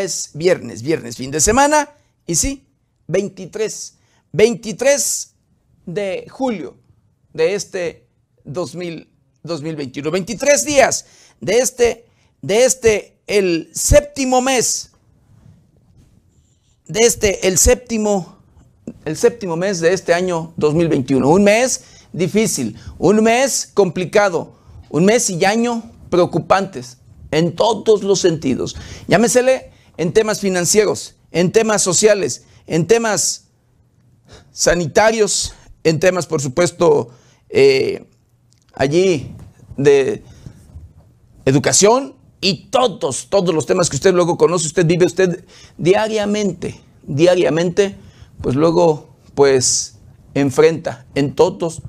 es viernes, viernes, fin de semana, y sí, 23, 23 de julio de este 2000, 2021, 23 días de este, de este, el séptimo mes, de este, el séptimo, el séptimo mes de este año 2021, un mes difícil, un mes complicado, un mes y año preocupantes en todos los sentidos. Llámesele en temas financieros, en temas sociales, en temas sanitarios, en temas, por supuesto, eh, allí de educación y todos, todos los temas que usted luego conoce, usted vive usted diariamente, diariamente, pues luego, pues enfrenta en todos,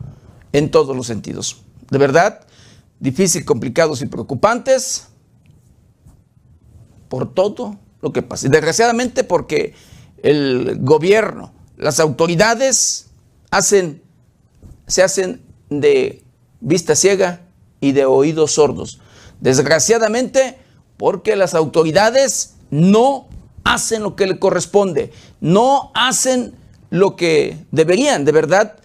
en todos los sentidos. De verdad, difícil, complicados y preocupantes por todo lo que pasa. desgraciadamente porque el gobierno, las autoridades hacen, se hacen de vista ciega y de oídos sordos. Desgraciadamente porque las autoridades no hacen lo que le corresponde, no hacen lo que deberían, de verdad,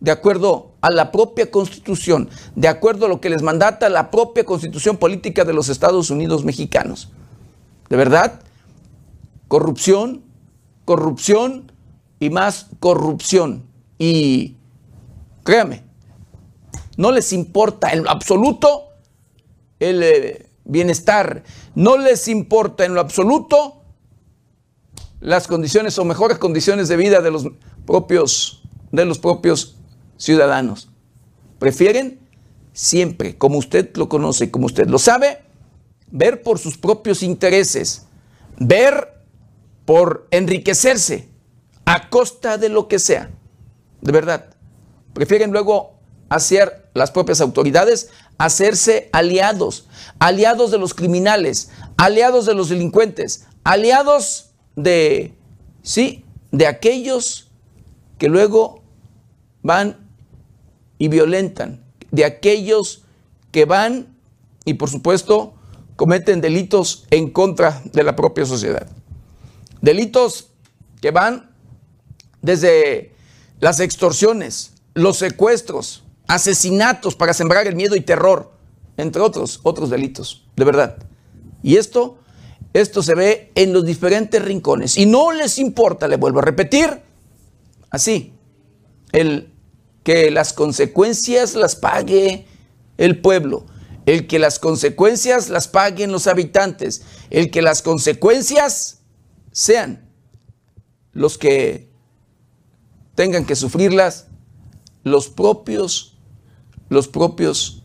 de acuerdo a la propia constitución, de acuerdo a lo que les mandata la propia constitución política de los Estados Unidos mexicanos. De verdad, Corrupción, corrupción y más corrupción. Y créame, no les importa en lo absoluto el eh, bienestar, no les importa en lo absoluto las condiciones o mejores condiciones de vida de los propios, de los propios ciudadanos. Prefieren siempre, como usted lo conoce, como usted lo sabe, ver por sus propios intereses, ver por enriquecerse a costa de lo que sea. De verdad. Prefieren luego hacer las propias autoridades, hacerse aliados, aliados de los criminales, aliados de los delincuentes, aliados de, sí, de aquellos que luego van y violentan, de aquellos que van y por supuesto cometen delitos en contra de la propia sociedad. Delitos que van desde las extorsiones, los secuestros, asesinatos para sembrar el miedo y terror, entre otros, otros delitos, de verdad. Y esto, esto se ve en los diferentes rincones. Y no les importa, le vuelvo a repetir, así, el que las consecuencias las pague el pueblo, el que las consecuencias las paguen los habitantes, el que las consecuencias sean los que tengan que sufrirlas los propios, los propios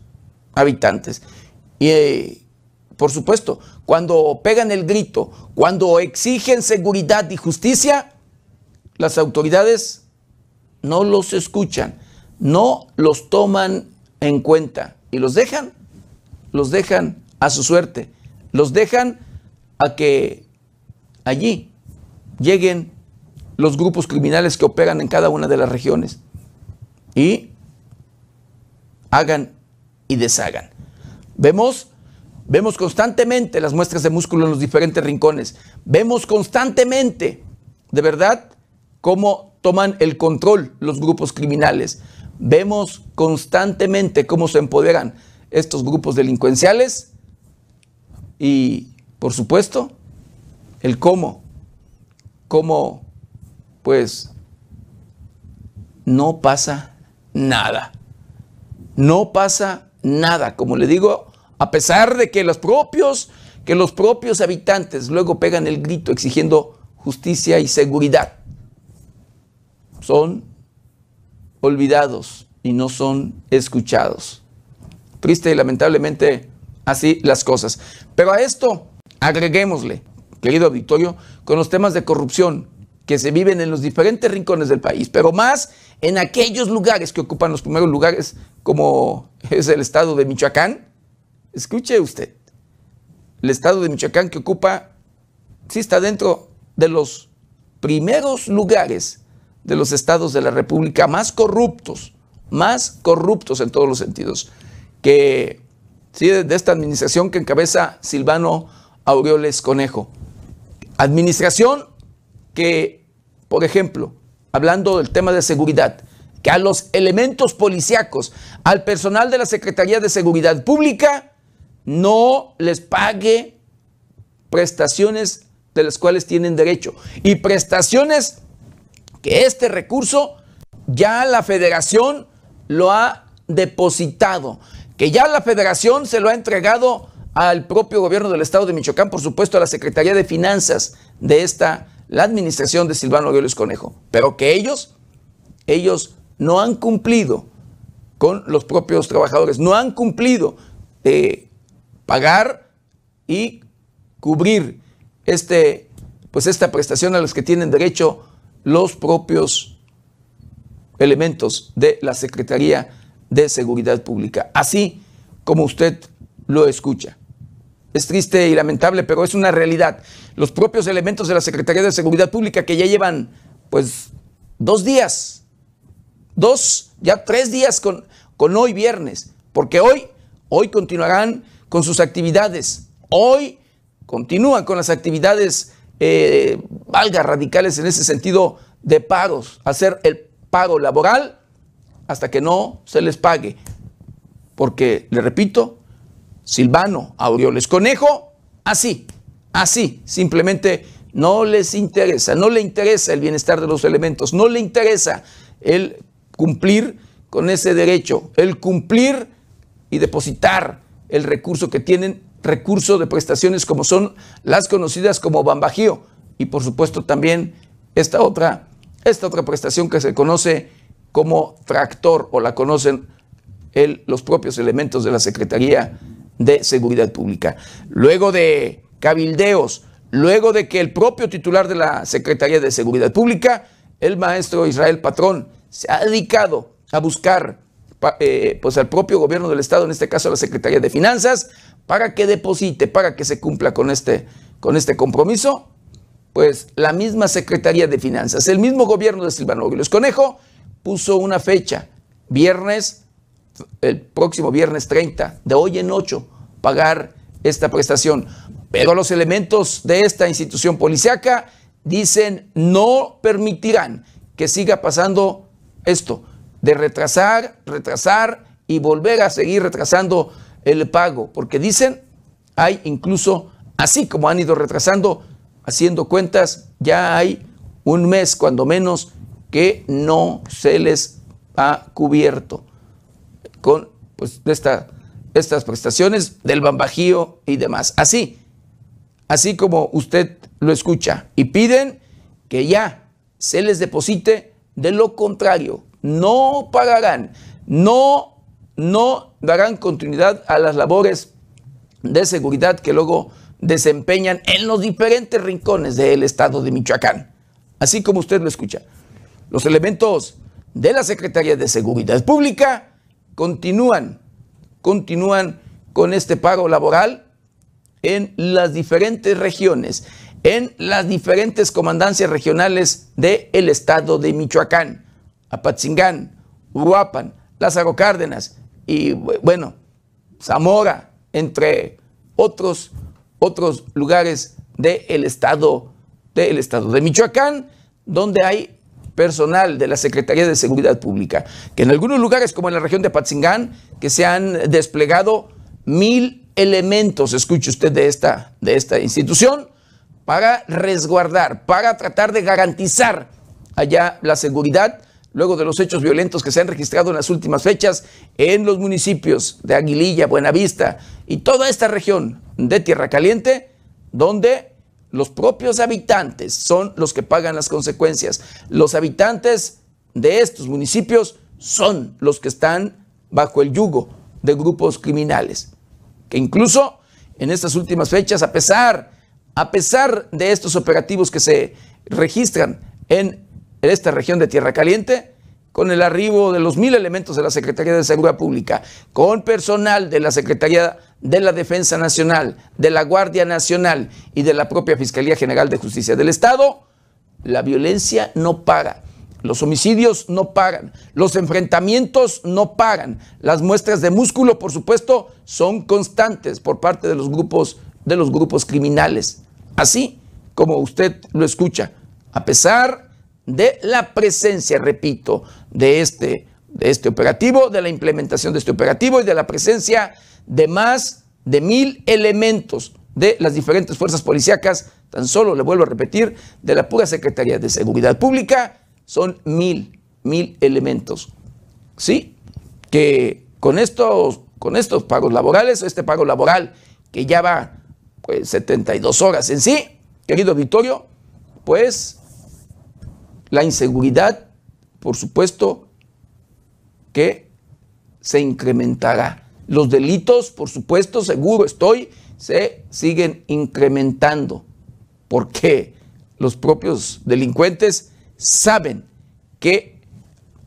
habitantes. Y eh, por supuesto, cuando pegan el grito, cuando exigen seguridad y justicia, las autoridades no los escuchan, no los toman en cuenta y los dejan, los dejan a su suerte, los dejan a que allí lleguen los grupos criminales que operan en cada una de las regiones y hagan y deshagan. Vemos Vemos constantemente las muestras de músculo en los diferentes rincones. Vemos constantemente, de verdad, cómo toman el control los grupos criminales. Vemos constantemente cómo se empoderan estos grupos delincuenciales y, por supuesto, el cómo, cómo pues no pasa nada. No pasa nada, como le digo, a pesar de que los propios que los propios habitantes luego pegan el grito exigiendo justicia y seguridad. Son olvidados y no son escuchados. Triste y lamentablemente así las cosas. Pero a esto agreguémosle querido auditorio, con los temas de corrupción que se viven en los diferentes rincones del país, pero más en aquellos lugares que ocupan los primeros lugares, como es el estado de Michoacán. Escuche usted, el estado de Michoacán que ocupa, sí está dentro de los primeros lugares de los estados de la República más corruptos, más corruptos en todos los sentidos, que sí, de esta administración que encabeza Silvano Aureoles Conejo. Administración que, por ejemplo, hablando del tema de seguridad, que a los elementos policíacos, al personal de la Secretaría de Seguridad Pública, no les pague prestaciones de las cuales tienen derecho y prestaciones que este recurso ya la federación lo ha depositado, que ya la federación se lo ha entregado al propio gobierno del estado de Michoacán, por supuesto a la Secretaría de Finanzas de esta, la administración de Silvano Aureoles Conejo, pero que ellos, ellos no han cumplido con los propios trabajadores, no han cumplido pagar y cubrir este, pues esta prestación a los que tienen derecho los propios elementos de la Secretaría de Seguridad Pública, así como usted lo escucha. Es triste y lamentable, pero es una realidad. Los propios elementos de la Secretaría de Seguridad Pública que ya llevan, pues, dos días, dos, ya tres días con, con hoy viernes, porque hoy, hoy continuarán con sus actividades. Hoy continúan con las actividades, eh, valga, radicales en ese sentido de paros, hacer el paro laboral hasta que no se les pague. Porque, le repito, Silvano Aureoles. Conejo, así, así, simplemente no les interesa, no le interesa el bienestar de los elementos, no le interesa el cumplir con ese derecho, el cumplir y depositar el recurso que tienen, recurso de prestaciones como son las conocidas como Bambajío y por supuesto también esta otra, esta otra prestación que se conoce como tractor o la conocen los propios elementos de la Secretaría de Seguridad Pública. Luego de cabildeos, luego de que el propio titular de la Secretaría de Seguridad Pública, el maestro Israel Patrón, se ha dedicado a buscar eh, pues al propio gobierno del Estado, en este caso a la Secretaría de Finanzas, para que deposite, para que se cumpla con este, con este compromiso, pues la misma Secretaría de Finanzas, el mismo gobierno de Silvano Gómez Conejo, puso una fecha, viernes el próximo viernes 30, de hoy en 8, pagar esta prestación. Pero los elementos de esta institución policiaca dicen no permitirán que siga pasando esto, de retrasar, retrasar y volver a seguir retrasando el pago, porque dicen, hay incluso, así como han ido retrasando, haciendo cuentas, ya hay un mes cuando menos que no se les ha cubierto con pues, estas prestaciones del bambajío y demás. Así, así como usted lo escucha. Y piden que ya se les deposite, de lo contrario, no pagarán, no, no darán continuidad a las labores de seguridad que luego desempeñan en los diferentes rincones del estado de Michoacán. Así como usted lo escucha, los elementos de la Secretaría de Seguridad Pública continúan, continúan con este paro laboral en las diferentes regiones, en las diferentes comandancias regionales del estado de Michoacán, Apatzingán, Uruapan, Lázaro Cárdenas y, bueno, Zamora, entre otros, otros lugares del estado, del estado de Michoacán, donde hay personal de la Secretaría de Seguridad Pública, que en algunos lugares, como en la región de Patzingán, que se han desplegado mil elementos, escuche usted, de esta, de esta institución, para resguardar, para tratar de garantizar allá la seguridad luego de los hechos violentos que se han registrado en las últimas fechas en los municipios de Aguililla, Buenavista y toda esta región de Tierra Caliente, donde los propios habitantes son los que pagan las consecuencias. Los habitantes de estos municipios son los que están bajo el yugo de grupos criminales, que incluso en estas últimas fechas, a pesar, a pesar de estos operativos que se registran en esta región de Tierra Caliente, con el arribo de los mil elementos de la Secretaría de Seguridad Pública, con personal de la Secretaría de la Defensa Nacional, de la Guardia Nacional y de la propia Fiscalía General de Justicia del Estado, la violencia no para. Los homicidios no pagan, los enfrentamientos no pagan, las muestras de músculo, por supuesto, son constantes por parte de los grupos de los grupos criminales. Así como usted lo escucha, a pesar de la presencia, repito, de este, este operativo, de la implementación de este operativo y de la presencia de más de mil elementos de las diferentes fuerzas policíacas, tan solo, le vuelvo a repetir, de la pura Secretaría de Seguridad Pública, son mil, mil elementos. ¿Sí? Que con estos, con estos pagos laborales, este pago laboral que ya va 72 pues, horas en sí, querido victorio pues la inseguridad, por supuesto, que se incrementará. Los delitos, por supuesto, seguro estoy, se siguen incrementando porque los propios delincuentes saben que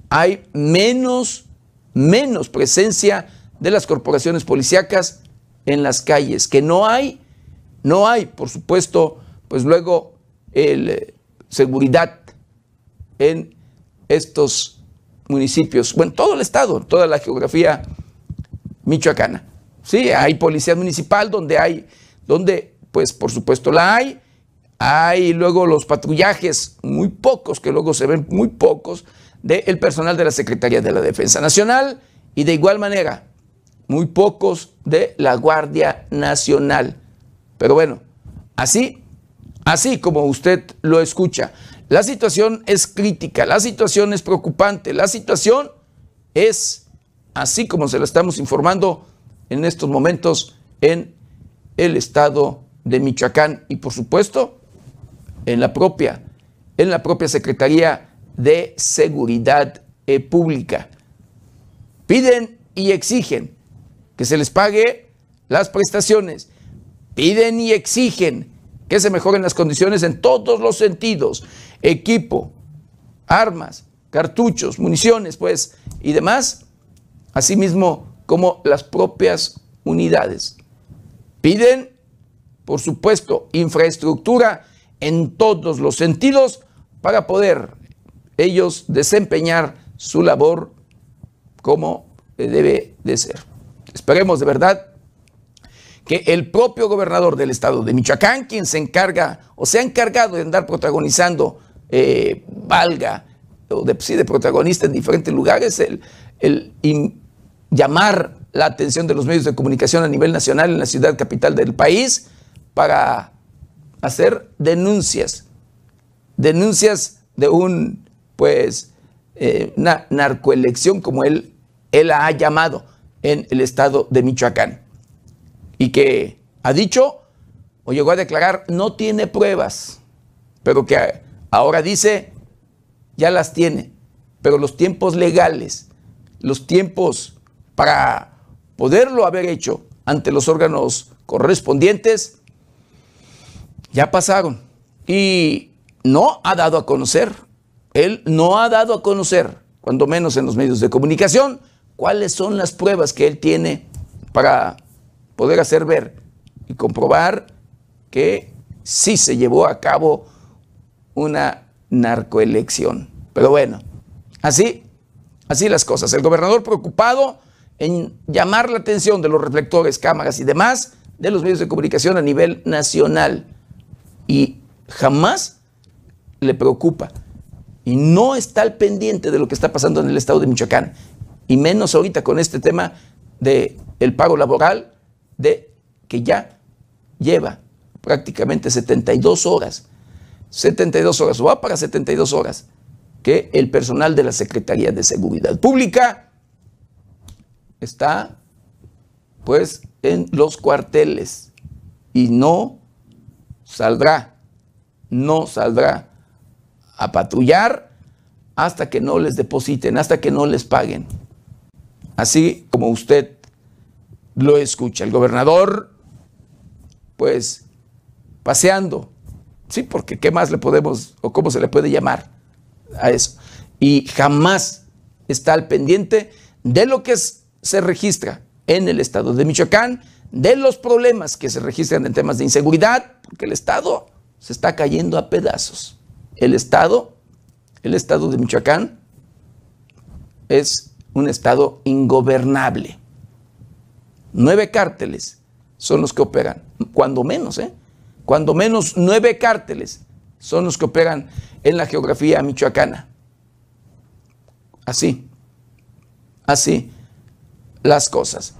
hay menos, menos presencia de las corporaciones policíacas en las calles, que no hay, no hay, por supuesto, pues luego el, eh, seguridad en estos municipios, bueno, todo el estado, toda la geografía michoacana. Sí, hay policía municipal donde hay, donde pues por supuesto la hay, hay luego los patrullajes, muy pocos, que luego se ven muy pocos, del el personal de la Secretaría de la Defensa Nacional y de igual manera, muy pocos de la Guardia Nacional. Pero bueno, así, así como usted lo escucha. La situación es crítica, la situación es preocupante, la situación es así como se la estamos informando en estos momentos en el estado de Michoacán y por supuesto en la propia en la propia Secretaría de Seguridad eh, Pública. Piden y exigen que se les pague las prestaciones. Piden y exigen que se mejoren las condiciones en todos los sentidos, equipo, armas, cartuchos, municiones, pues, y demás, asimismo como las propias unidades. Piden, por supuesto, infraestructura en todos los sentidos para poder ellos desempeñar su labor como debe de ser. Esperemos de verdad que el propio gobernador del estado de Michoacán, quien se encarga o se ha encargado de andar protagonizando, eh, valga, o de, protagonista en diferentes lugares, el, el llamar la atención de los medios de comunicación a nivel nacional en la ciudad capital del país para hacer denuncias, denuncias de un, pues, una eh, narcoelección como él, él la ha llamado en el estado de Michoacán y que ha dicho o llegó a declarar no tiene pruebas, pero que ahora dice ya las tiene, pero los tiempos legales, los tiempos para poderlo haber hecho ante los órganos correspondientes, ya pasaron y no ha dado a conocer, él no ha dado a conocer, cuando menos en los medios de comunicación, cuáles son las pruebas que él tiene para poder hacer ver y comprobar que sí se llevó a cabo una narcoelección. Pero bueno, así, así las cosas. El gobernador preocupado en llamar la atención de los reflectores, cámaras y demás de los medios de comunicación a nivel nacional. Y jamás le preocupa. Y no está al pendiente de lo que está pasando en el estado de Michoacán. Y menos ahorita con este tema del el pago laboral de que ya lleva prácticamente 72 horas, 72 horas, o va para 72 horas, que el personal de la Secretaría de Seguridad Pública está pues en los cuarteles y no saldrá, no saldrá a patrullar hasta que no les depositen, hasta que no les paguen. Así como usted lo escucha. El gobernador, pues, paseando, sí, porque ¿qué más le podemos o cómo se le puede llamar a eso? Y jamás está al pendiente de lo que se registra en el estado de Michoacán, de los problemas que se registran en temas de inseguridad, porque el estado se está cayendo a pedazos. El estado, el estado de Michoacán es un estado ingobernable. Nueve cárteles son los que operan, cuando menos, ¿eh? Cuando menos nueve cárteles son los que operan en la geografía michoacana. Así, así las cosas.